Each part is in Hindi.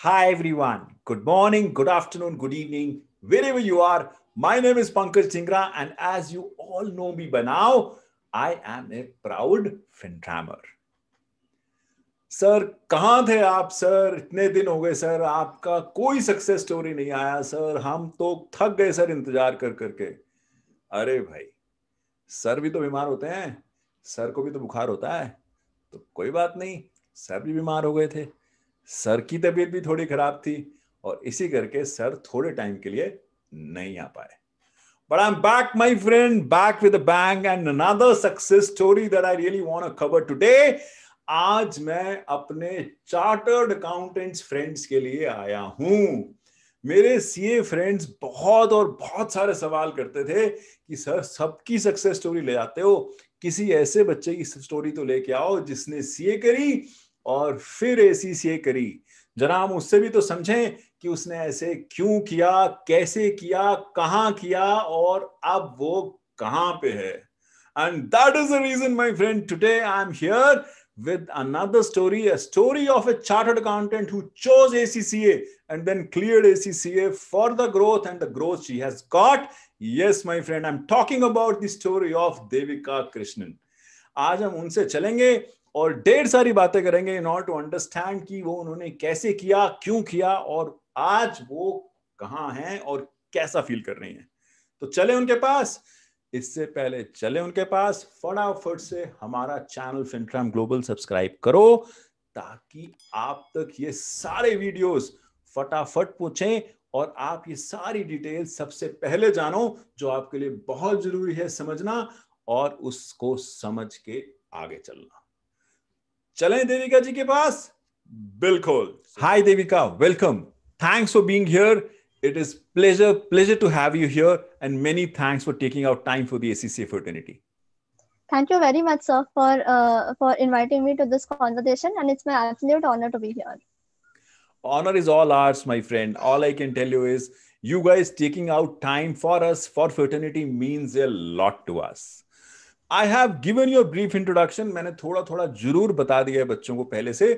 Hi, everyone. Good morning, good afternoon, good evening, wherever you are. My name is Pankaj Chingra, and as you all know me by now, I am a proud FinTrammer. Sir कहाँ थे आप सर इतने दिन हो गए सर आपका कोई सक्सेस स्टोरी नहीं आया सर हम तो थक गए सर इंतजार कर करके अरे भाई सर भी तो बीमार होते हैं सर को भी तो बुखार होता है तो कोई बात नहीं सर भी बीमार हो गए थे सर की तबीयत भी थोड़ी खराब थी और इसी करके सर थोड़े टाइम के लिए नहीं आ पाए but I am back my friend back with bang and another success story that I really want a खबर टूडे आज मैं अपने चार्टर्ड अकाउंटेंट्स फ्रेंड्स के लिए आया हूं मेरे सीए फ्रेंड्स बहुत और बहुत सारे सवाल करते थे कि सर सबकी सक्सेस स्टोरी ले जाते हो किसी ऐसे बच्चे की स्टोरी तो लेके आओ जिसने सीए करी और फिर ऐसी सीए करी जना हम उससे भी तो समझे कि उसने ऐसे क्यों किया कैसे किया कहा किया और अब वो कहाँ पे है and that is the reason my friend today I am here with another story a story of a chartered accountant who chose A C C and then clear A C C A for the growth and the growth she has got yes my friend I am talking about the story of Devika Krishnan आज हम उनसे चलेंगे और ढेर सारी बातें करेंगे इन ऑर्डर टू अंडरस्टैंड कि वो उन्होंने कैसे किया क्यों किया और आज वो कहाँ हैं और कैसा फील कर रही हैं तो चले उनके पास इससे पहले चले उनके पास फटाफट से हमारा चैनल फिनट्राम ग्लोबल सब्सक्राइब करो ताकि आप तक ये सारे वीडियोस फटाफट पूछें और आप ये सारी डिटेल सबसे पहले जानो जो आपके लिए बहुत जरूरी है समझना और उसको समझ के आगे चलना चलें देविका जी के पास बिल्कुल hi Devika welcome thanks for being here it is pleasure pleasure to have you here and many thanks for taking out time for the ACCA fraternity thank you very much sir for for inviting me to this conversation and it's my absolute honour to be here honor is all ours, my friend. All I can tell you is you guys taking out time for us for fraternity means a lot to us. I have given you a brief introduction. मैंने थोड़ा थोड़ा जरूर बता दिया है बच्चों को पहले से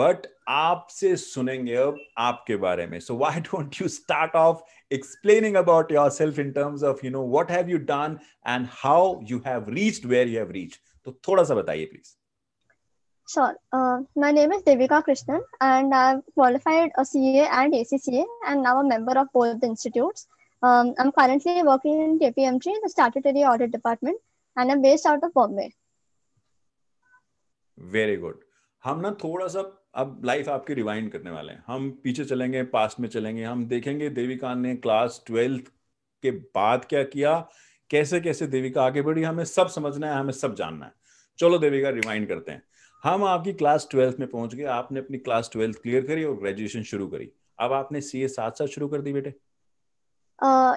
बट आपसे सुनेंगे अब आपके बारे में so why don't you start off explaining about you self in terms of have no what have you done and how you have reached where you have reached तो थोड़ा सा बताइए please Sure. Uh, my name is Devika Krishnan, and I've qualified a CA and ACCA, and now a member of both the institutes. Um, I'm currently working in KPMG, the Statutory Audit Department, and I'm based out of Bombay. Very good. हम ना थोड़ा सा अब लाइफ आपकी रिवाइंड करने वाले हैं हम पीछे चलेंगे पास्ट में चलेंगे हम देखेंगे देविका ने क्लास ट्वेल्थ के बाद क्या किया कैसे कैसे देविका आगे बढ़ी हमें सब समझना है हमें सब जानना है चलो देविका रिवाइंड करते हैं हम आपकी क्लास ट्वेल्थ में पहुंच गए आपने अपनी क्लास ट्वेल्थ क्लियर करी और ग्रेजुएशन शुरू करी अब आपने सी ए साथ साथ शुरू कर दी बेटे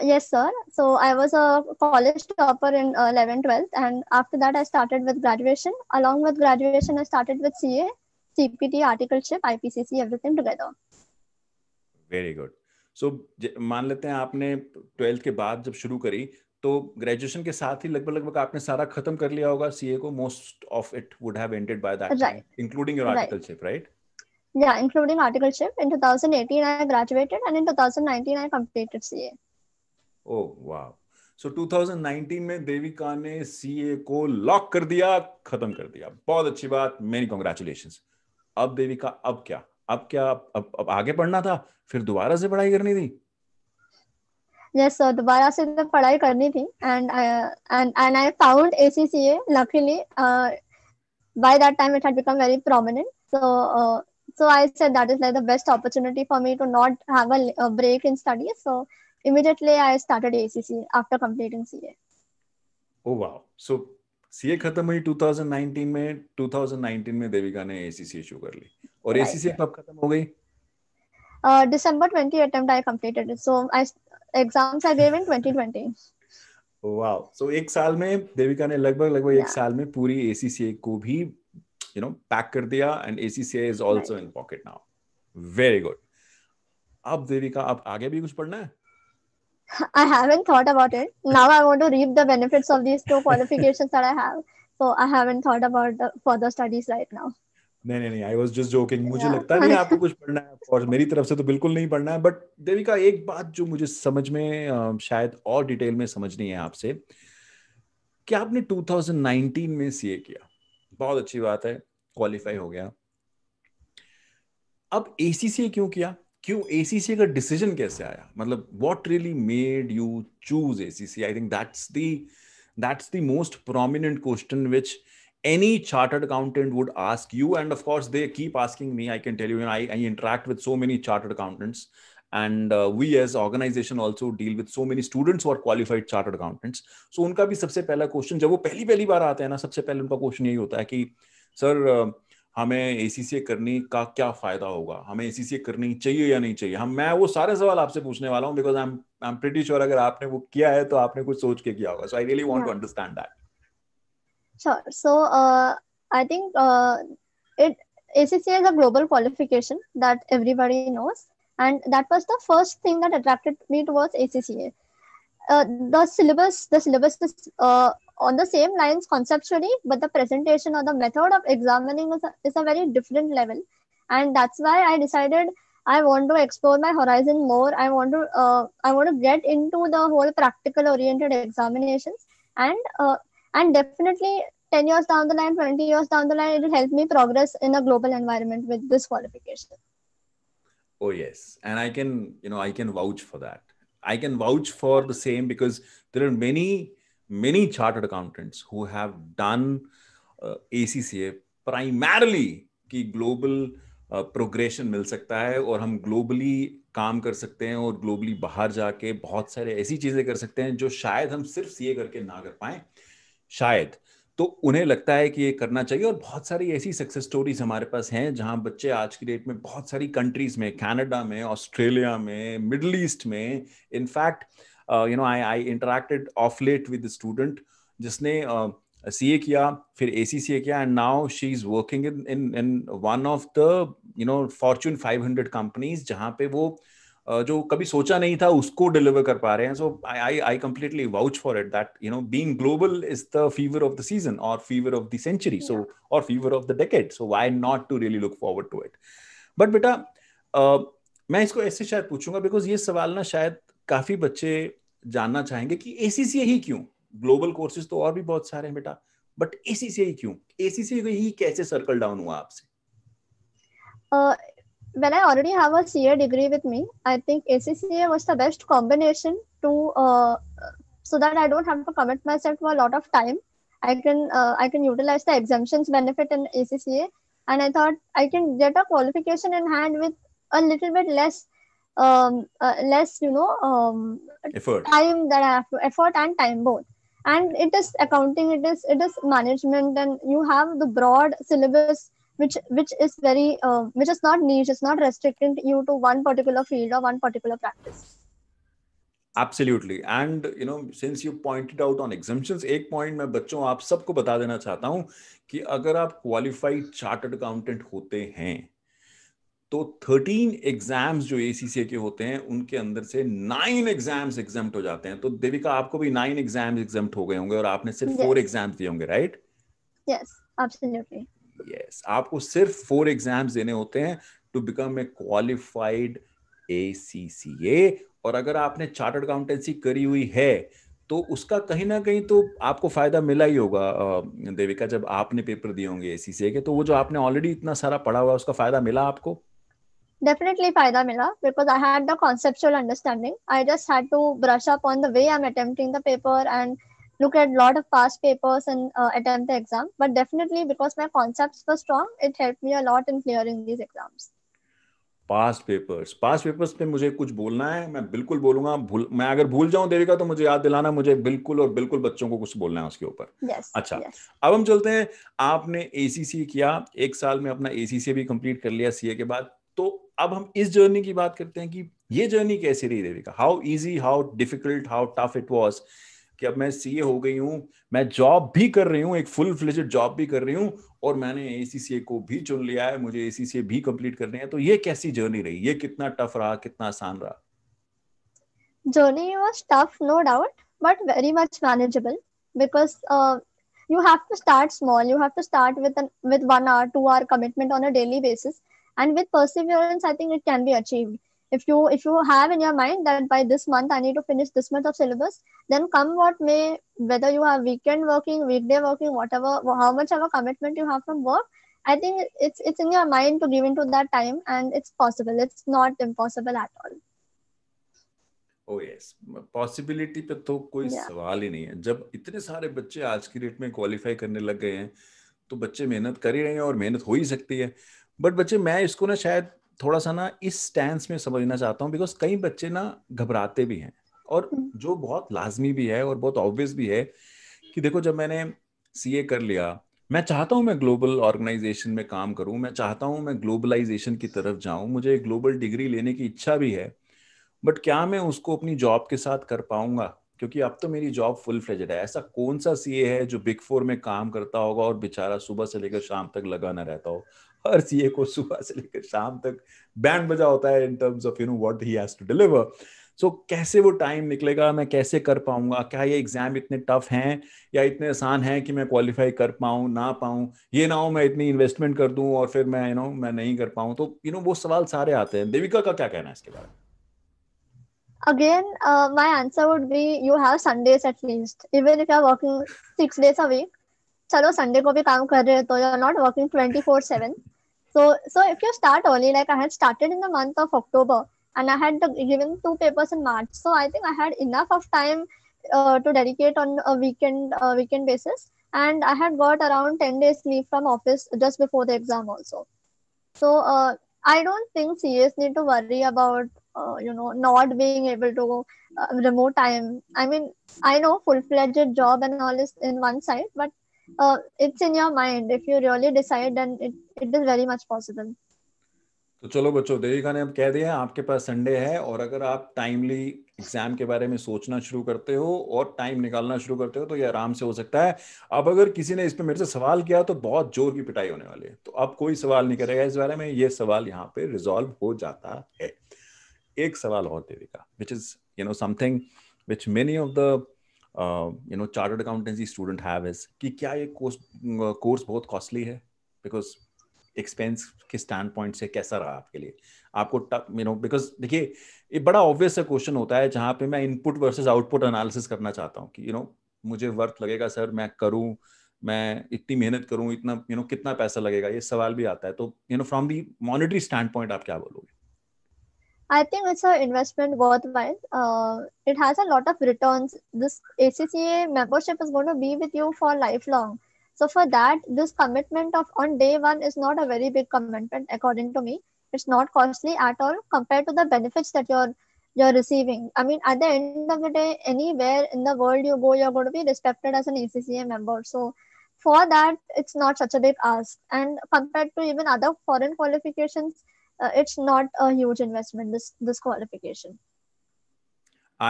yes sir so i was a college topper in uh, 11 12th and after that i started with graduation along with graduation i started with ca cpt articleship ipcc everything together very good so so, मान लेते हैं आपने ट्वेल्थ के बाद जब शुरू करी तो ग्रेजुएशन के साथ ही लगभग लगभग आपने सारा खत्म कर लिया होगा सीए को most of it would have ended by that including your articleship right या including articleship in 2018 I graduated and in 2019 I completed CA oh wow so 2019 में देविका ने सीए को लॉक कर दिया खत्म कर दिया बहुत अच्छी बात मेनी कांग्रेचुलेशंस अब देविका अब क्या अब क्या अब, अब आगे पढ़ना था फिर दोबारा से पढ़ाई करनी थी यस दोबारा से तो पढ़ाई करनी थी and and and I found ACCA luckily by that time it had very prominent so so I said that is like the best opportunity for me to not have break in study so immediately I started ACCA after completing CA oh wow so CA खत्म हुई 2019 में 2019 में देविका ने एसीसीए शुरू कर ली और एसीसीए कब खत्म हो गई Uh, December 20 attempt I completed it. So exams I give in 2020 wow so एक साल में देविका ने लगभग लगभग एक साल में पूरी एसीसीए को भी यू नो पैक कर दिया and ACCA is also in pocket now very good अब देविका आप आगे भी कुछ पढ़ना है I haven't thought about it. Now I want to reap the benefits of these two qualifications that I have. So I haven't thought about the further studies right now. नहीं नहीं आई वॉज जस्ट जोकिंग मुझे yeah. लगता नहीं आपको कुछ पढ़ना है और मेरी तरफ से तो बिल्कुल नहीं पढ़ना है बट देविका एक बात जो मुझे समझ में शायद और डिटेल में समझनी है आपसे क्या आपने 2019 में सीए किया बहुत अच्छी बात है क्वालिफाई हो गया अब एसीसीए क्यों किया क्यों एसीसीए का डिसीजन कैसे आया मतलब what really made you choose ACCA I think that's that's the most prominent question which any chartered accountant would ask you and of course they keep asking me i can tell you you know, I, I, interact with so many chartered accountants and uh, we as organization also deal with so many students who are qualified chartered accountants so unka bhi sabse pehla question jab wo pehli pehli baar aate hain na sabse pehle unka question yahi hota hai ki sir uh, हमें ए सी करने का क्या फायदा होगा हमें ए सी करनी चाहिए या नहीं चाहिए हम मैं वो सारे सवाल आपसे पूछने वाला हूँ because I am I am pretty sure अगर आपने वो किया है तो आपने कुछ सोच के किया होगा so I really want to understand that Sure. So uh, I think uh, it ACCA is a global qualification that everybody knows, and that was the first thing that attracted me towards ACCA. Uh, the syllabus, the syllabus is uh, on the same lines conceptually, but the presentation or the method of examining is a, is a very different level, and that's why I decided I want to explore my horizon more. I want to uh, I want to get into the whole practical oriented examinations and uh, and definitely 10 years down the line 20 years down the line it will help me progress in a global environment with this qualification oh yes and i can you know i can vouch for that i can vouch for the same because there are many many chartered accountants who have done uh, acca primarily कि ग्लोबल प्रोग्रेशन मिल सकता है और हम ग्लोबली काम कर सकते हैं और ग्लोबली बाहर जाके बहुत सारे ऐसी चीज़ें कर सकते हैं जो शायद हम सिर्फ सीए करके ना कर पाएँ शायद तो उन्हें लगता है कि ये करना चाहिए और बहुत सारी ऐसी सक्सेस स्टोरीज हमारे पास हैं जहां बच्चे आज की डेट में बहुत सारी कंट्रीज में कनाडा में ऑस्ट्रेलिया में मिडल ईस्ट में in fact you know I I interacted of late with student जिसने सी uh, ए किया फिर ए सी सी ए किया and now she is working in in one of the you know Fortune five hundred companies जहाँ पे वो जो कभी सोचा नहीं था उसको डिलीवर कर पा रहे हैं so I I completely vouch for it that you know being global is the fever of the season और fever of the century so और fever of the decade so why not to really look forward to it but बेटा मैं इसको ऐसे शायद पूछूंगा बिकॉज ये सवाल ना शायद काफी बच्चे जानना चाहेंगे कि ए ही क्यों ग्लोबल कोर्सेज तो और भी बहुत सारे हैं बेटा बट ए ही क्यों ए ही कैसे सर्कल डाउन हुआ आपसे when I already have a CA degree with me, I think ACCA was the best combination to uh, so that I don't have to commit myself to a lot of time. I can uh, I can utilize the exemptions benefit in ACCA, and I thought I can get a qualification in hand with a little bit less um, uh, less you know um, effort time that I have to, effort and time both. And it is accounting, it is it is management, and you have the broad syllabus which which is very uh, which is not niche it's not restricted you to one particular field or one particular practice absolutely and you know since you pointed out on exemptions एक point मैं बच्चों आप सबको बता देना चाहता हूं कि अगर आप qualified chartered accountant होते हैं तो 13 एग्जाम्स जो ए के होते हैं उनके अंदर से नाइन एग्जाम्स एग्जाम हो जाते हैं तो देविका आपको भी नाइन एग्जाम्स एग्जाम हो गए होंगे और आपने सिर्फ फोर yes. एग्जाम्स दिए होंगे राइट यस एब्सोल्युटली yes. आपको सिर्फ फोर एग्जाम्स देने होते हैं to become a qualified A C C A और अगर आपने चार्ट अकाउंटेंसी करी हुई है तो उसका कहीं ना कहीं तो आपको फायदा मिला ही होगा देविका जब आपने पेपर दिए होंगे एसीसीए के तो वो जो आपने ऑलरेडी इतना सारा पढ़ा हुआ उसका फायदा मिला आपको definitely फायदा मिला because I had the conceptual understanding I just had to brush up on the way I am attempting the paper and look at a lot of past papers and uh, attempt the exam. But definitely, because my concepts were strong, it helped me a lot in clearing these exams. Past papers past papers पे मुझे कुछ बोलना है मैं बिल्कुल बोलूंगा भूल मैं अगर भूल जाऊं देविका तो मुझे याद दिलाना मुझे बिल्कुल और बिल्कुल बच्चों को कुछ बोलना है उसके ऊपर yes, अच्छा yes. अब हम चलते हैं आपने एसीसी किया एक साल में अपना एसीसी भी कंप्लीट कर लिया सीए के बाद तो अब हम इस जर्नी की बात करते हैं कि ये जर्नी कैसी रही Devika how easy how difficult how tough it was कि अब मैं सीए हो गई हूं मैं जॉब भी कर रही हूं एक फुल फ्लेजेड जॉब भी कर रही हूं और मैंने एसीसीए को भी चुन लिया है मुझे एसीसीए भी कंप्लीट करने हैं तो ये कैसी जर्नी रही ये कितना टफ रहा कितना आसान रहा journey was tough no doubt but very much manageable because you have to start small you have to start with with 1 hour 2 hour commitment on a daily basis and with perseverance I think it can be achieved if you if you have in your mind that by this month i need to finish this much of syllabus then come what may whether you have weekend working weekday working whatever how much of a commitment you have from work i think it's it's in your mind to give into that time and it's possible it's not impossible at all oh yes possibility पे तो कोई yeah. सवाल ही नहीं है जब इतने सारे बच्चे आज की डेट में क्वालिफाई करने लग गए हैं तो बच्चे मेहनत कर ही रहे हैं और मेहनत हो ही सकती है बट बच्चे मैं इसको ना शायद थोड़ा सा ना इस स्टैंड में समझना चाहता हूँ बिकॉज कई बच्चे ना घबराते भी हैं और हम्म। जो बहुत लाजमी भी है और बहुत ऑब्वियस भी है कि देखो जब मैंने सी कर लिया मैं चाहता हूँ मैं ग्लोबल ऑर्गेनाइजेशन में काम करूँ मैं चाहता हूँ मैं ग्लोबलाइजेशन की तरफ जाऊँ मुझे ग्लोबल डिग्री लेने की इच्छा भी है बट क्या मैं उसको अपनी जॉब के साथ कर पाऊंगा क्योंकि अब तो मेरी जॉब फुल फ्लेजड है ऐसा कौन सा सीए है जो बिग फोर में काम करता होगा और बेचारा सुबह से लेकर शाम तक लगाना रहता हो हर सीए को सुबह से लेकर शाम तक बैंड बजा होता है in terms of you know what he has to deliver so कैसे वो टाइम निकलेगा मैं कैसे कर पाऊंगा क्या ये एग्जाम इतने टफ हैं या इतने आसान हैं कि मैं क्वालिफाई कर पाऊं ना पाऊं ये ना हो मैं इतनी इन्वेस्टमेंट कर दूं और फिर मैं यू you नो know, मैं नहीं कर पाऊं तो यू you नो know, वो सवाल सारे आते हैं देविका का क्या कहना है इसके बारे में again uh, my answer would be you have sundays at least even if you're working six days a week चलो संडे को भी काम कर रहे हो तो you are not working twenty four seven So, so if you start early, like I had started in the month of October and I had given two papers in March. So I think I had enough of time uh, to dedicate on a weekend uh, weekend basis. And I had got around 10 days leave from office just before the exam also. So uh, I don't think CS need to worry about, uh, you know, not being able to uh, remote time. I mean, I know full-fledged job and all is in one side, but uh, it's in your mind if you really decide then it, it is very much possible तो चलो बच्चों देविका ने अब कह दिया है आपके पास संडे है और अगर आप टाइमली एग्जाम के बारे में सोचना शुरू करते हो और टाइम निकालना शुरू करते हो तो ये आराम से हो सकता है अब अगर किसी ने इस पे मेरे से सवाल किया तो बहुत जोर की पिटाई होने वाली है तो अब कोई सवाल नहीं करेगा इस बारे में ये सवाल यहाँ पे रिजॉल्व हो जाता है एक सवाल और Devika which is you know something which many of the you know chartered accountancy student have is कि क्या ये कोर्स कोर्स बहुत कॉस्टली है बिकॉज एक्सपेंस के स्टैंड पॉइंट से कैसा रहा आपके लिए आपको यू नो बिकॉज देखिए ये बड़ा ऑब्वियस सा क्वेश्चन होता है जहाँ पे मैं इनपुट वर्सेज आउटपुट एनालिसिस करना चाहता हूँ कि यू you नो know, मुझे वर्थ लगेगा सर मैं करूँ मैं इतनी मेहनत करूँ इतना यू you नो know, कितना पैसा लगेगा ये सवाल भी आता है तो you know from the monetary stand point आप क्या बोलोगे I think it's an investment worthwhile. Uh, it has a lot of returns. This ACCA membership is going to be with you for lifelong. So for that, this commitment of on day one is not a very big commitment, according to me. It's not costly at all compared to the benefits that you're you're receiving. I mean, at the end of the day, anywhere in the world you go, you're going to be respected as an ACCA member. So for that, it's not such a big ask. And compared to even other foreign qualifications, uh, it's not a huge investment this this qualification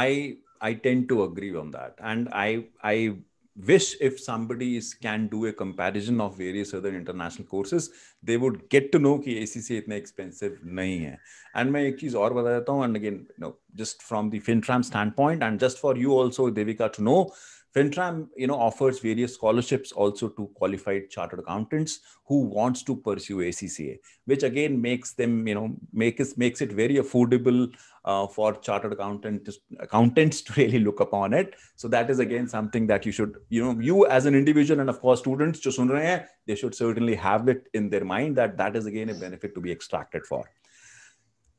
i i tend to agree on that and i i wish if somebody is, can do a comparison of various other international courses they would get to know कि ACCA इतना expensive and my एक चीज और and again you know just from the FinTram standpoint and just for you also Devika to know FinTram, you know, offers various scholarships also to qualified chartered accountants who wants to pursue ACCA, which again makes them, you know, makes makes it very affordable uh, for chartered accountants accountants to really look upon it. So that is again something that you should, you know, you as an individual and of course students, they should certainly have it in their mind that that is again a benefit to be extracted for.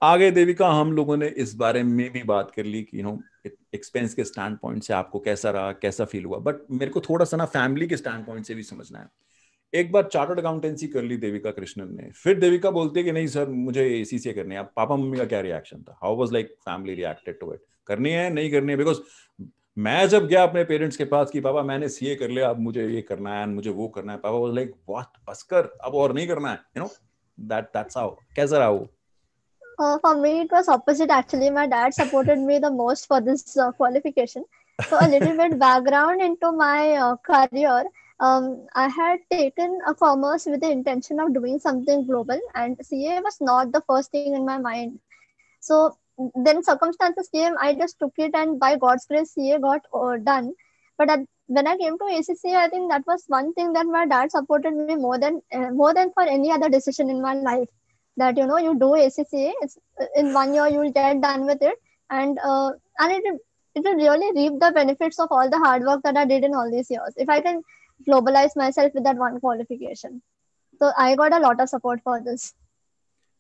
आगे देविका हम लोगों ने इस बारे में भी बात कर ली कि यू नो एक्सपेंस के स्टैंड पॉइंट से आपको कैसा रहा कैसा फील हुआ बट मेरे को थोड़ा सा ना फैमिली के स्टैंड पॉइंट से भी समझना है एक बार चार्टर्ड अकाउंटेंसी कर ली देविका कृष्णन ने फिर देविका बोलती है कि नहीं सर मुझे ए सी से करनी है पापा मम्मी का क्या रिएक्शन था how was like family reacted to it करनी है नहीं करनी है बिकॉज मैं जब गया अपने पेरेंट्स के पास कि पापा मैंने ए कर लिया अब मुझे ये करना है मुझे वो करना है पापा वॉज लाइक वॉट बस कर अब और नहीं करना है you know that that's how कैसा रहा वो Uh, for me, it was opposite actually. My dad supported me the most for this uh, qualification. So, a little bit background into my uh, career. Um, I had taken a commerce with the intention of doing something global, and CA was not the first thing in my mind. So, then circumstances came, I just took it, and by God's grace, CA got uh, done. But at, when I came to ACCA, I think that was one thing that my dad supported me more than uh, more than for any other decision in my life that you know you do ACCA uh, in one year you'll get done with it and uh, and it it will really reap the benefits of all the hard work that I did in all these years if I can globalize myself with that one qualification so I got a lot of support for this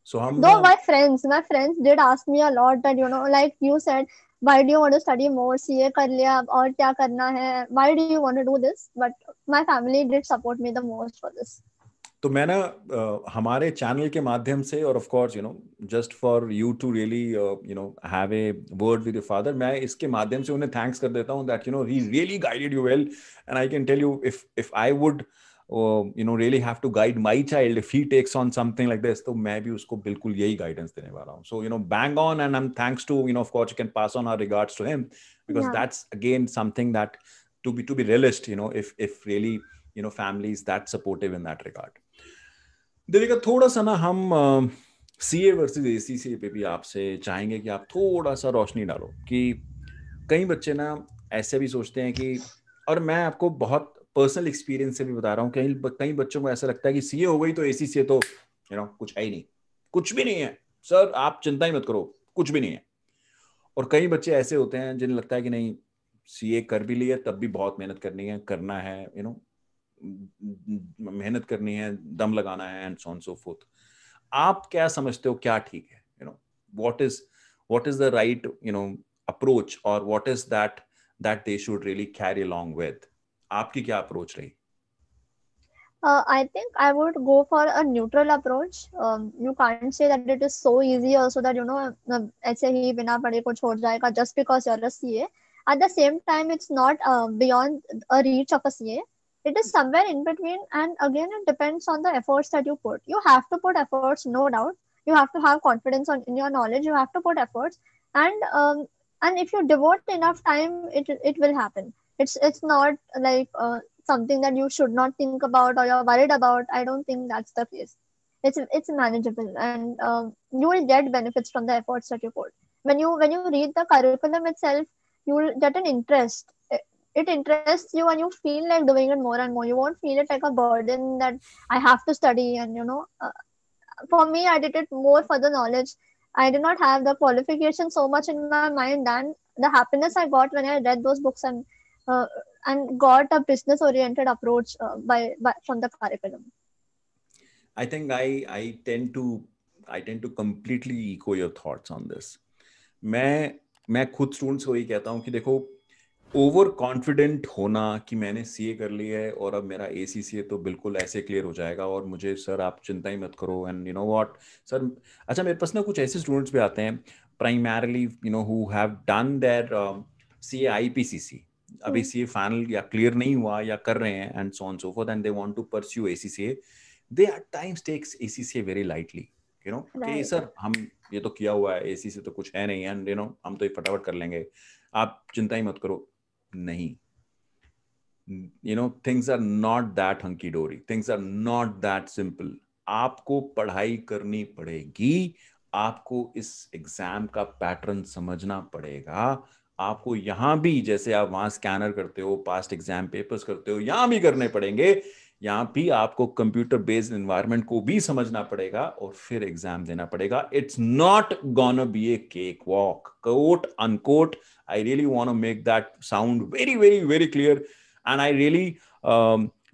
so though my friends my friends did ask me a lot that you know like you said why do you want to study more CA kar liya aur kya karna hai why do you want to do this but my family did support me the most for this तो मैं ना हमारे चैनल के माध्यम से और of course you know just for you to really you know have a word with your father मैं इसके माध्यम से उन्हें थैंक्स कर देता हूँ that you know he is really guided you well and I can tell you if if I would you know really have to guide my child if he takes on something like this तो मैं भी उसको बिल्कुल यही गाइडेंस देने वाला हूँ so you know bang on and I am thanks to you know of course you can pass on our regards to him because that's again something that to be to be realist you know if if really you know families that supportive in that regard देखिएगा थोड़ा सा ना हम सी ए वर्सेज ए सी सी पे भी आपसे चाहेंगे कि आप थोड़ा सा रोशनी डालो कि कई बच्चे ना ऐसे भी सोचते हैं कि और मैं आपको बहुत पर्सनल एक्सपीरियंस से भी बता रहा हूँ कई कई बच्चों को ऐसा लगता है कि सी ए हो गई तो ए सी तो यू नो कुछ है ही नहीं कुछ भी नहीं है सर आप चिंता ही मत करो कुछ भी नहीं है और कई बच्चे ऐसे होते हैं जिन्हें लगता है कि नहीं सी ए कर भी लिया तब भी बहुत मेहनत करनी है करना है यू नो मेहनत करनी है दम लगाना है एंड सो सो फोर्थ आप क्या समझते हो क्या ठीक है you know what is what is the right you know approach और what is that that they should really carry along with आपकी क्या अप्रोच रही Uh, I think I would go for a neutral approach. Um, you can't say that it is so easy also that you know ऐसे ही बिना पढ़े कुछ हो जाएगा just because you're a CA. At the same time, it's not uh, beyond a reach of a CA. it is somewhere in between and again it depends on the efforts that you put you have to put efforts no doubt you have to have confidence on, in your knowledge you have to put efforts and um, and if you devote enough time it it will happen it's it's not like uh, something that you should not think about or you're worried about i don't think that's the case it's it's manageable and um, you will get benefits from the efforts that you put when you when you read the curriculum itself you will get an interest it interests you and you feel like doing it more and more you won't feel it like a burden that i have to study and you know uh, for me i did it more for the knowledge i did not have the qualification so much in my mind and the happiness i got when i read those books and uh, and got a business oriented approach uh, by, by from the curriculum i think i i tend to i tend to completely echo your thoughts on this मैं मैं खुद स्टूडेंट्स को ये कहता हूँ कि देखो ओवर कॉन्फिडेंट होना कि मैंने सी कर लिया है और अब मेरा ए सी सी तो बिल्कुल ऐसे क्लियर हो जाएगा और मुझे सर आप चिंता ही मत करो and you know what sir अच्छा मेरे पास ना कुछ ऐसे स्टूडेंट्स भी आते हैं primarily you know who have done their C A I P C C अभी सी ए फाइनल या क्लियर नहीं हुआ या कर रहे हैं and so on so forth and they want to pursue A C C A they are times takes A C C A very lightly you know कि सर हम ये तो किया हुआ है ए सी सी तो कुछ है नहीं एंड यू नो हम तो ये फटाफट कर लेंगे आप चिंता ही मत करो नहीं you know things are not that hunky dory things are not that simple आपको पढ़ाई करनी पड़ेगी आपको इस एग्जाम का पैटर्न समझना पड़ेगा आपको यहां भी जैसे आप वहां स्कैनर करते हो पास्ट एग्जाम पेपर्स करते हो यहां भी करने पड़ेंगे यहाँ भी आपको कंप्यूटर बेस्ड इन्वायरमेंट को भी समझना पड़ेगा और फिर एग्जाम देना पड़ेगा it's not gonna be a cake walk quote unquote I really want make that sound very very very clear and I really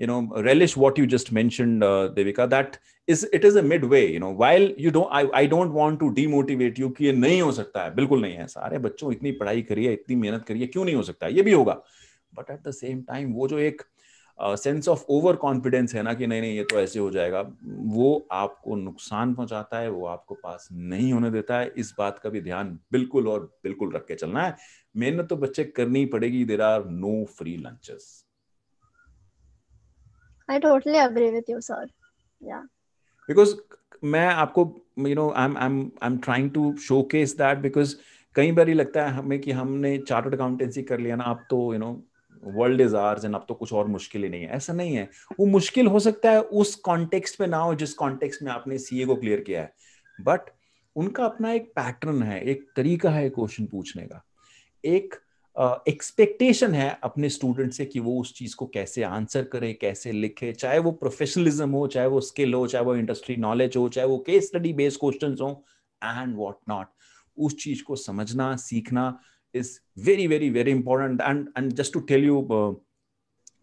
you know relish what you just mentioned uh, devika is is it is a midway you know while you don't i i don't want to demotivate you कि ये नहीं हो सकता है बिल्कुल नहीं है सारे बच्चों इतनी पढ़ाई करिए इतनी मेहनत करिए क्यों नहीं हो सकता है? ये भी होगा but at the same time वो जो एक सेंस ऑफ ओवर कॉन्फिडेंस है ना कि नहीं नहीं ये तो ऐसे हो जाएगा वो आपको नुकसान पहुंचाता है वो आपको पास नहीं होने देता है इस बात का भी ध्यान बिल्कुल और बिल्कुल रख के चलना है मेहनत तो बच्चे करनी पड़ेगी there are no free lunches I totally agree with you sir yeah because मैं आपको you know I am I am trying to showcase that because कई बार लगता है हमें कि हमने चार्टर्ड अकाउंटेंसी कर लिया ना आप तो you you know know, world is ours and अब तो कुछ और मुश्किल ही नहीं है ऐसा नहीं है वो मुश्किल हो सकता है उस कॉन्टेक्स्ट में ना हो जिस कॉन्टेक्स्ट में आपने सीए को क्लियर किया है बट उनका अपना एक पैटर्न है एक तरीका है क्वेश्चन पूछने का एक एक्सपेक्टेशन uh, है अपने स्टूडेंट से कि वो उस चीज को कैसे आंसर करे कैसे लिखे चाहे वो प्रोफेशनलिज्म हो चाहे वो स्किल हो चाहे वो इंडस्ट्री नॉलेज हो चाहे वो केस स्टडी बेस्ड क्वेश्चन हो एंड वॉट नॉट उस चीज को समझना सीखना is very, very, very important. And, and just to tell you, uh,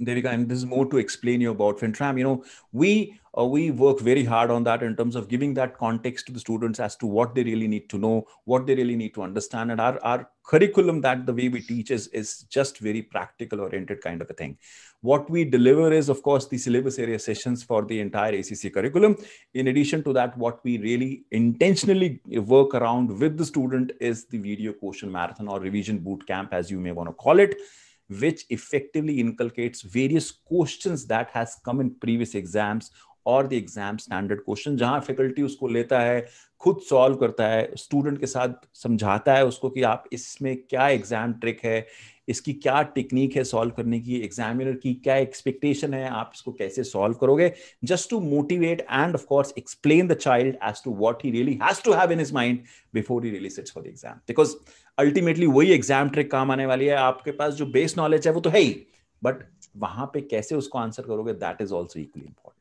Devika, and there's more to explain you about FinTram. You know, we uh, we work very hard on that in terms of giving that context to the students as to what they really need to know, what they really need to understand, and our our curriculum that the way we teach is is just very practical oriented kind of a thing. What we deliver is, of course, the syllabus area sessions for the entire ACC curriculum. In addition to that, what we really intentionally work around with the student is the video question marathon or revision boot camp, as you may want to call it which effectively inculcates various questions that has come in previous exams और द एग्जाम स्टैंडर्ड क्वेश्चन जहां फैकल्टी उसको लेता है खुद सॉल्व करता है स्टूडेंट के साथ समझाता है उसको कि आप इसमें क्या एग्जाम ट्रिक है इसकी क्या टेक्निक है सॉल्व करने की एग्जामिनर की क्या एक्सपेक्टेशन है आप इसको कैसे सॉल्व करोगे just to motivate and of course explain the child as to what he really has to have in his mind before he really sits for the exam because ultimately वही एग्जाम ट्रिक काम आने वाली है आपके पास जो बेस नॉलेज है वो तो है ही बट वहां पे कैसे उसको आंसर करोगे that is also equally important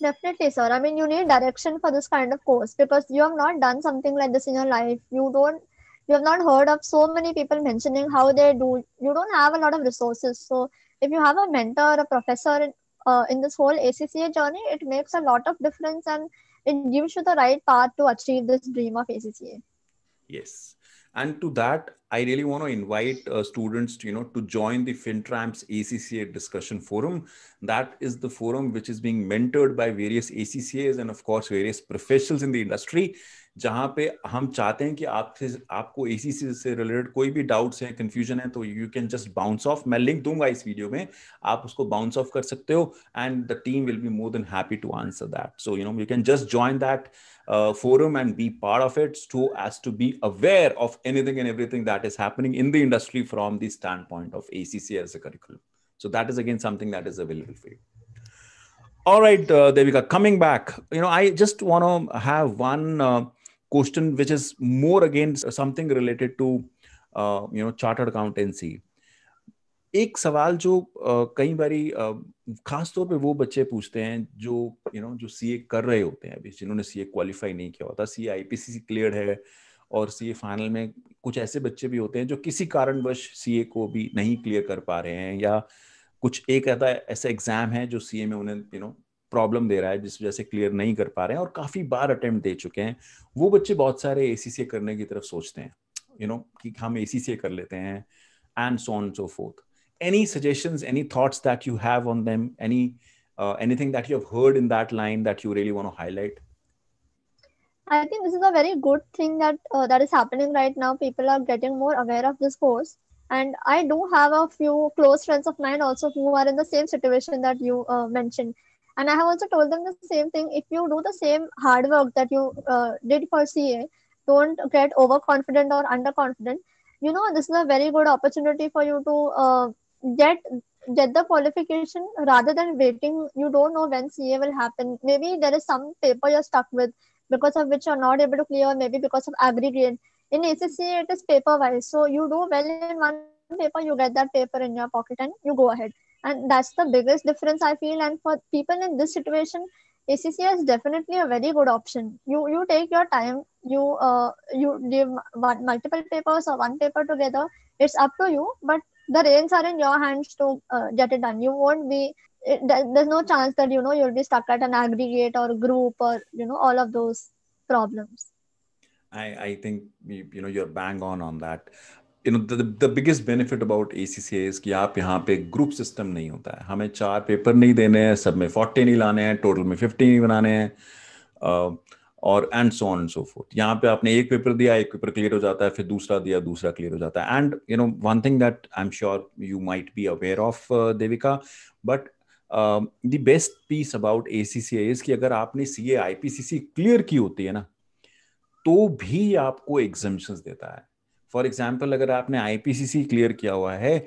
Definitely, sir. I mean, you need direction for this kind of course because you have not done something like this in your life. You don't, you have not heard of so many people mentioning how they do. You don't have a lot of resources. So, if you have a mentor, a professor uh, in this whole ACCA journey, it makes a lot of difference and it gives you the right path to achieve this dream of ACCA. Yes. And to that, I really want to invite uh, students, to, you know, to join the FinTramps ACCA discussion forum. That is the forum which is being mentored by various ACCAs and, of course, various professionals in the industry. जहां पे हम चाहते हैं कि आपसे आपको इसी से रिलेटेड कोई भी डाउट्स है कंफ्यूजन है तो you can just bounce off मैं लिंक दूंगा इस वीडियो में आप उसको बाउंस ऑफ कर सकते हो and the team will be more than happy to answer that so you know you can just join that forum and be part of it to as to be aware of anything and everything that is happening in the industry from the stand point of A C C as a curriculum so that is again something that is available for you All right, uh, Devika, coming back, you know, I just want to have one uh, question which is more again something related to uh, you know chartered accountancy एक सवाल जो uh, कई बारी uh, पे वो बच्चे पूछते हैं जो यू नो know, जो सीए कर रहे होते हैं अभी जिन्होंने सीए क्वालिफाई नहीं किया होता सीए आईपीसीसी क्लियर है और सीए फाइनल में कुछ ऐसे बच्चे भी होते हैं जो किसी कारणवश सीए को भी नहीं क्लियर कर पा रहे हैं या कुछ एक ऐसा ऐसा एग्जाम है जो सीए में उन्हें यू नो प्रॉब्लम दे रहा है जिस वजह से क्लियर नहीं कर पा रहे हैं और काफ़ी बार अटेम्प्ट दे चुके हैं वो बच्चे बहुत सारे ए करने की तरफ सोचते हैं यू you नो know, कि हम ए कर लेते हैं and so on so forth any suggestion any thoughts that you have on them any uh, anything that you have heard in that line that you really want to highlight i think this is a very good thing that uh, that is happening right now people are getting more aware of this course and i do have a few close friends of mine also who are in the same situation that you uh, mentioned and i have also told them the same thing if you do the same hard work that you uh, did for ca don't get overconfident or underconfident you know this is a very good opportunity for you to uh, get get the qualification rather than waiting you don't know when ca will happen maybe there is some paper you're stuck with because of which you're not able to clear maybe because of aggregate in acca it is paper wise so you do well in one paper you get that paper in your pocket and you go ahead and that's the biggest difference i feel and for people in this situation acc is definitely a very good option you you take your time you uh, you give multiple papers or one paper together it's up to you but the reins are in your hands to uh, get it done you won't be it, there's no chance that you know you'll be stuck at an aggregate or group or you know all of those problems I, I, think you know you're bang on on that. You know the biggest benefit about A C C is कि आप यहाँ पे ग्रुप सिस्टम नहीं होता है हमें चार पेपर नहीं देने हैं सब में फोर्टी नहीं लाने हैं टोटल में फिफ्टी नहीं बनाने हैं और and so on so forth यहाँ पे आपने एक पेपर दिया एक पेपर क्लियर हो जाता है फिर दूसरा दिया दूसरा क्लियर हो जाता है and you know one thing that I am sure you might be aware of Devika but the best piece about A C C is कि अगर आपने सी A I P C C clear की होती है ना तो भी आपको एग्जामेशन देता है फॉर एग्जाम्पल अगर आपने आईपीसीसी क्लियर किया हुआ है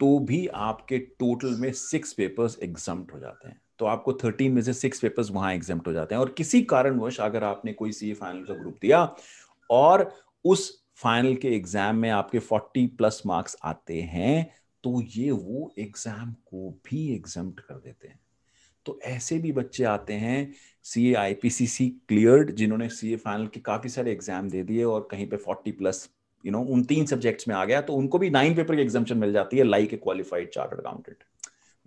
तो भी आपके टोटल में सिक्स पेपर्स एग्जाम हो जाते हैं तो आपको थर्टीन में से सिक्स पेपर्स वहां एग्जाम हो जाते हैं और किसी कारणवश अगर आपने कोई सी फाइनल का ग्रुप दिया और उस फाइनल के एग्जाम में आपके फोर्टी प्लस मार्क्स आते हैं तो ये वो एग्जाम को भी एग्जाम कर देते हैं तो ऐसे भी बच्चे आते हैं सी A I P C C clear जिन्होंने सी ए फाइनल के काफ़ी सारे एग्जाम दे दिए और कहीं पे फोर्टी प्लस यू नो उन तीन सब्जेक्ट्स में आ गया तो उनको भी नाइन पेपर की एग्जामेशन मिल जाती है like a qualified chartered accountant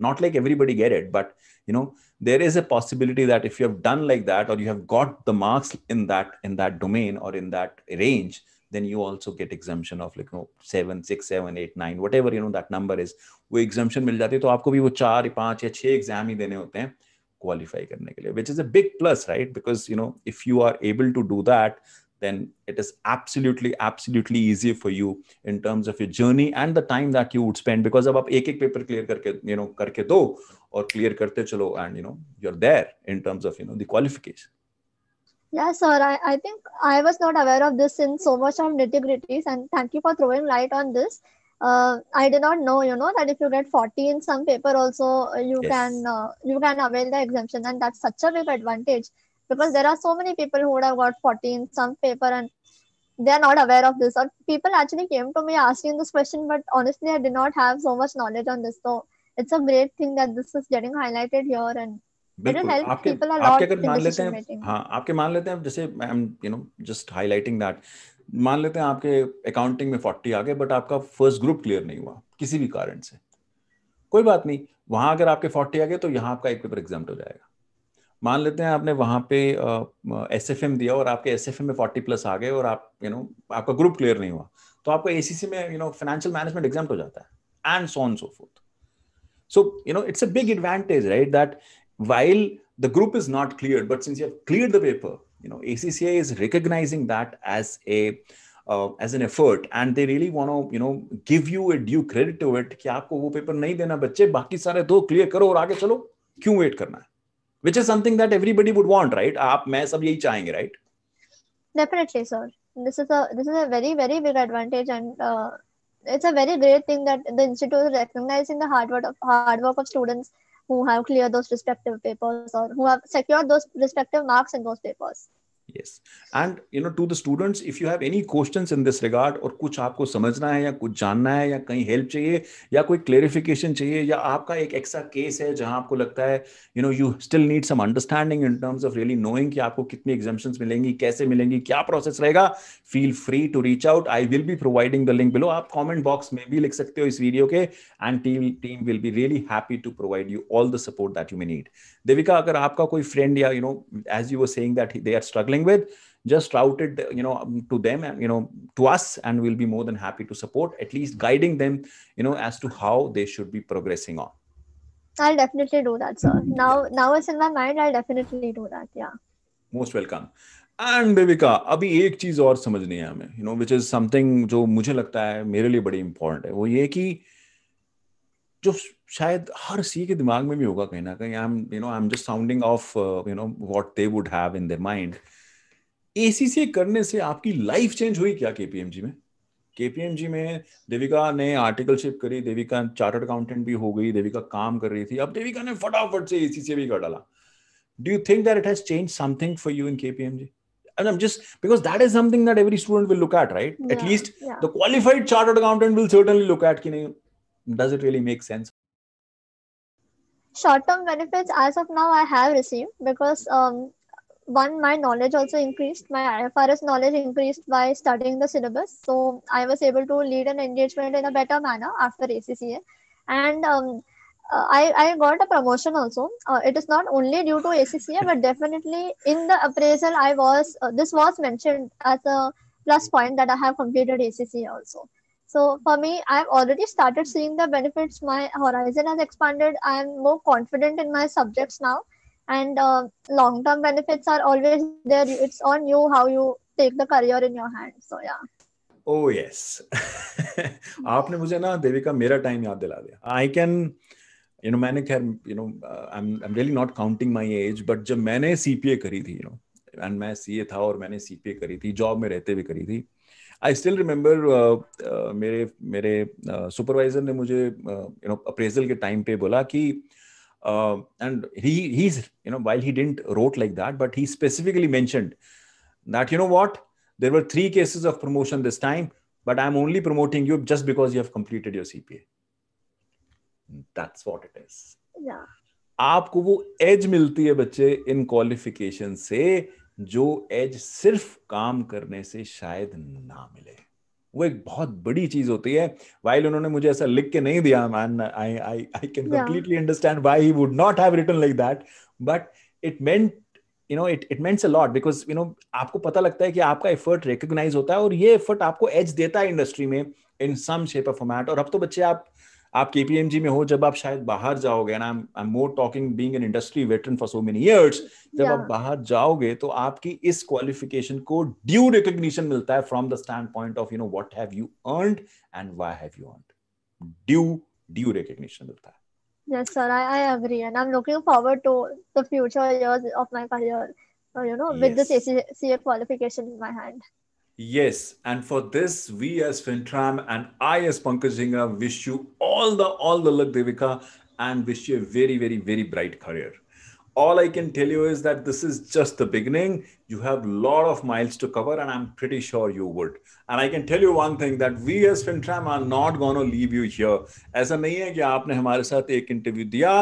not like everybody get it but you know there is a possibility that if you have done like that और you have got the marks in that in that domain और in that range then you also get exemption of like no seven six seven eight nine whatever you know that number is वो एग्जामेशन मिल जाती है तो आपको भी वो चार पांच या छह एग्जाम ही देने होते हैं क्वालिफाई करने के लिए which is a big plus right because you know if you are able to do that then it is absolutely absolutely easy for you in terms of your journey and the time that you would spend because of आप paper clear you know करके दो or clear करते चलो and you know you're there in terms of you know the qualification yeah sir I, I think i was not aware of this in so much of nitty gritties and thank you for throwing light on this uh, i did not know you know that if you get 40 in some paper also uh, you yes. can uh, you can avail the exemption and that's such a big advantage because there are so many people who would have got 14 in some paper and they are not aware of this or people actually came to me asking this question but honestly i did not have so much knowledge on this so it's a great thing that this is getting highlighted here and आपके मान लेते हैं जैसे I am you know just highlighting that मान लेते हैं आपके अकाउंटिंग में फोर्टी आ गए बट आपका फर्स्ट ग्रुप क्लियर नहीं हुआ किसी भी कारण से कोई बात नहीं वहां अगर आपके फोर्टी आ गए तो यहाँ आपका एक पेपर एग्जाम हो जाएगा मान लेते हैं आपने वहां पे एस एफ एम दिया और आपके एस एफ एम में फोर्टी प्लस आ गए और आप यू you नो know, आपका ग्रुप क्लियर नहीं हुआ तो आपका ए सी सी में you know financial management exam हो जाता है and so on so forth so you know it's a big advantage right that while the group is not clear but since you have clear the paper you know acca is recognizing that as a uh, as an effort and they really want to you know give you a due credit to it कि आपको वो पेपर नहीं देना बच्चे बाकी सारे दो तो क्लियर करो और आगे चलो क्यों वेट करना है which is something that everybody would want right aap main sab yahi chahenge right definitely sir this is a this is a very very big advantage and uh, it's a very great thing that the institute is recognizing the hard work of hard work of students who have cleared those respective papers or who have secured those respective marks in those papers yes and you know to the students if you have any questions in this regard और कुछ आपको समझना है या कुछ जानना है या कहीं हेल्प चाहिए या कोई क्लेरिफिकेशन चाहिए या आपका एक ऐसा केस है जहां आपको लगता है you know you still need some understanding in terms of really knowing कि आपको कितनी एग्जामेशन मिलेंगी कैसे मिलेंगी क्या प्रोसेस रहेगा feel free to reach out I will be providing the link below आप कॉमेंट बॉक्स में भी लिख सकते हो इस वीडियो के and team team will be really happy to provide you all the support that you may need Devika अगर आपका कोई फ्रेंड या you know as you were saying that they are struggling struggling with just route it you know um, to them and you know to us and we'll be more than happy to support at least guiding them you know as to how they should be progressing on i'll definitely do that sir now yeah. now it's in my mind i'll definitely do that yeah most welcome and Devika अभी एक चीज और समझनी है हमें you know which is something जो मुझे लगता है मेरे लिए बड़ी इंपॉर्टेंट है वो ये कि जो शायद हर सी के दिमाग में भी होगा कहीं ना कहीं I am you know I am just sounding off you know what they would have in their mind ACC करने से आपकी लाइफ चेंज हुई क्या केपीएमजी में केपीएमजी में देविका ने आर्टिकलशिप करी देविका चार्टर्ड अकाउंटेंट भी हो गई देविका काम कर रही थी अब देविका ने फटाफट से एसीसी भी कर डाला do you think that it has change something for you in KPMG and i'm just because that is something that every student will look at right yeah, at least yeah. the qualified chartered accountant will certainly look at ki nahi, does it really make sense short term benefits as of now i have received because um, one my knowledge also increased my ifrs knowledge increased by studying the syllabus so i was able to lead an engagement in a better manner after acca and um, uh, I, I got a promotion also. Uh, it is not only due to ACCA, but definitely in the appraisal, I was uh, this was mentioned as a plus point that I have completed ACCA also. So for me, I've already started seeing the benefits. My horizon has expanded. I'm more confident in my subjects now, and uh, long term benefits are always there it's on you how you take the career in your hand so yeah oh yes आपने मुझे ना देविका मेरा टाइम याद दिला दिया आई कैन यू नो मैंने खैर you know I am I am really not counting my age but जब मैंने सीपीए करी थी यू नो एंड मैं सीए था और मैंने सीपीए करी थी जॉब में रहते हुए करी थी आई स्टिल रिमेंबर मेरे मेरे सुपरवाइजर uh, ने मुझे यू नो अप्रेजल के टाइम पे बोला कि uh, Uh, and he he's you know while he didn't wrote like that, but he specifically mentioned that you know what there were three cases of promotion this time, but I'm only promoting you just because you have completed your CPA. That's what it is. Yeah. आपको वो edge मिलती है बच्चे इन क्वालिफिकेशन से जो edge सिर्फ काम करने से शायद ना मिले वो एक बहुत बड़ी चीज होती है वाइल उन्होंने मुझे ऐसा लिख के नहीं दिया man I I I can completely understand why he would not have written like that but it meant you know it it means a lot because you know आपको पता लगता है कि आपका एफर्ट रिकॉग्नाइज होता है और ये एफर्ट आपको एज देता है इंडस्ट्री में in some shape of format और अब तो बच्चे आप आप केपीएमजी में हो जब आप शायद बाहर जाओगे and I am more talking being an industry veteran for so many years जब आप बाहर जाओगे तो आपकी इस क्वालिफिकेशन को ड्यू रिकॉग्निशन मिलता है from the stand point of you know what have you earned and why have you earned due due recognition मिलता है yes sir I I agree and I am looking forward to the future years of my career you know with this ACCA qualification in my hand Yes, and for this, we as Fintram and I as Pankaj Jhinga wish you all the all the luck, Devika, and wish you a very, very, very bright career. all I can tell you is that this is just the beginning. You have a lot of miles to cover, and I'm pretty sure you would. And I can tell you one thing that we as FinTram are not going to leave you here. ऐसा नहीं है कि आपने हमारे साथ एक इंटरव्यू दिया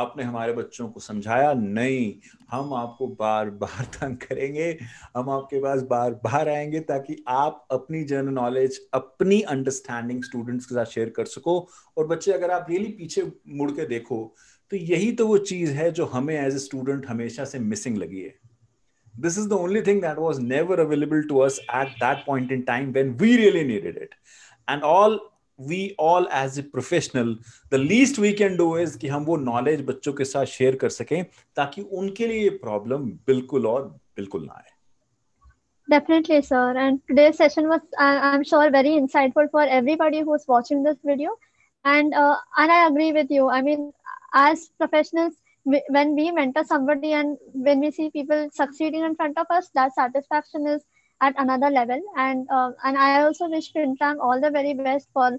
आपने हमारे बच्चों को समझाया नहीं हम आपको बार बार तंग करेंगे हम आपके पास बार बार आएंगे ताकि आप अपनी जनरल नॉलेज अपनी अंडरस्टैंडिंग स्टूडेंट्स के साथ शेयर कर सको और बच्चे अगर आप रियली पीछे मुड़ के देखो तो यही तो वो चीज है जो हमें एज ए स्टूडेंट हमेशा से मिसिंग लगी है this is the only thing that was never available to us at that point in time when we really needed it and all we all as a professional the least we can do is कि हम वो नॉलेज बच्चों के साथ शेयर कर सकें ताकि उनके लिए ये प्रॉब्लम बिल्कुल और बिल्कुल ना आए Definitely, sir. And today's session was, I, I'm sure, very insightful for everybody who's watching this video. And uh, and I agree with you. I mean, as professionals, when we mentor somebody and when we see people succeeding in front of us, that satisfaction is at another level. And uh, and I also wish Fintram all the very best for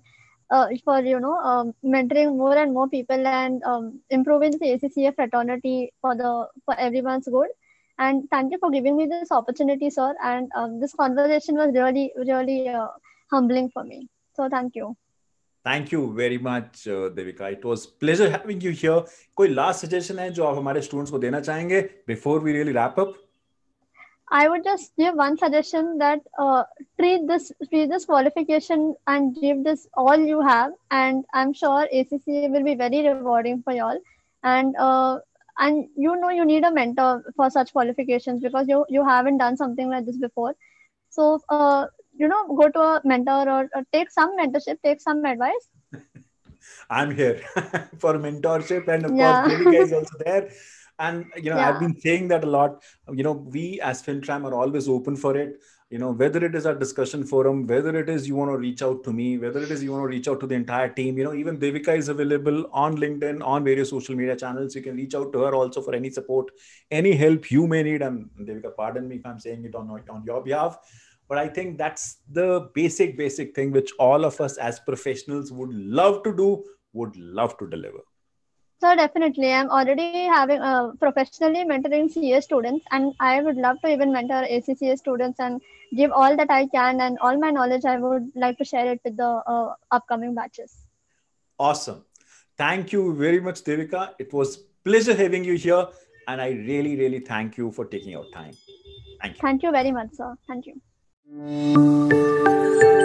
uh, for you know um, mentoring more and more people and um, improving the ACCA fraternity for the for everyone's good. And thank you for giving me this opportunity, sir. And um, this conversation was really really uh, humbling for me. So thank you. Thank you very much Devika it was pleasure having you here कोई लास्ट सजेशन है जो आप हमारे स्टूडेंट्स को देना चाहेंगे before we really wrap up I would just give one suggestion that uh, treat this treat this qualification and give this all you have, and I'm sure ACCA will be very rewarding for y'all. And uh, and you know you need a mentor for such qualifications because you you haven't done something like this before so uh, you know go to a mentor or, or take some mentorship take some advice i'm here for mentorship and of yeah. course Devika is also there and you know yeah. i've been saying that a lot you know we as fintram are always open for it you know whether it is a discussion forum whether it is you want to reach out to me whether it is you want to reach out to the entire team you know even devika is available on linkedin on various social media channels you can reach out to her also for any support any help you may need and devika pardon me if i'm saying it on, on your behalf but i think that's the basic basic thing which all of us as professionals would love to do would love to deliver so definitely i'm already having a uh, professionally mentoring ca students and i would love to even mentor acca students and give all that i can and all my knowledge i would like to share it with the uh, upcoming batches awesome thank you very much devika it was pleasure having you here and i really really thank you for taking your time thank you thank you very much sir thank you Thank you.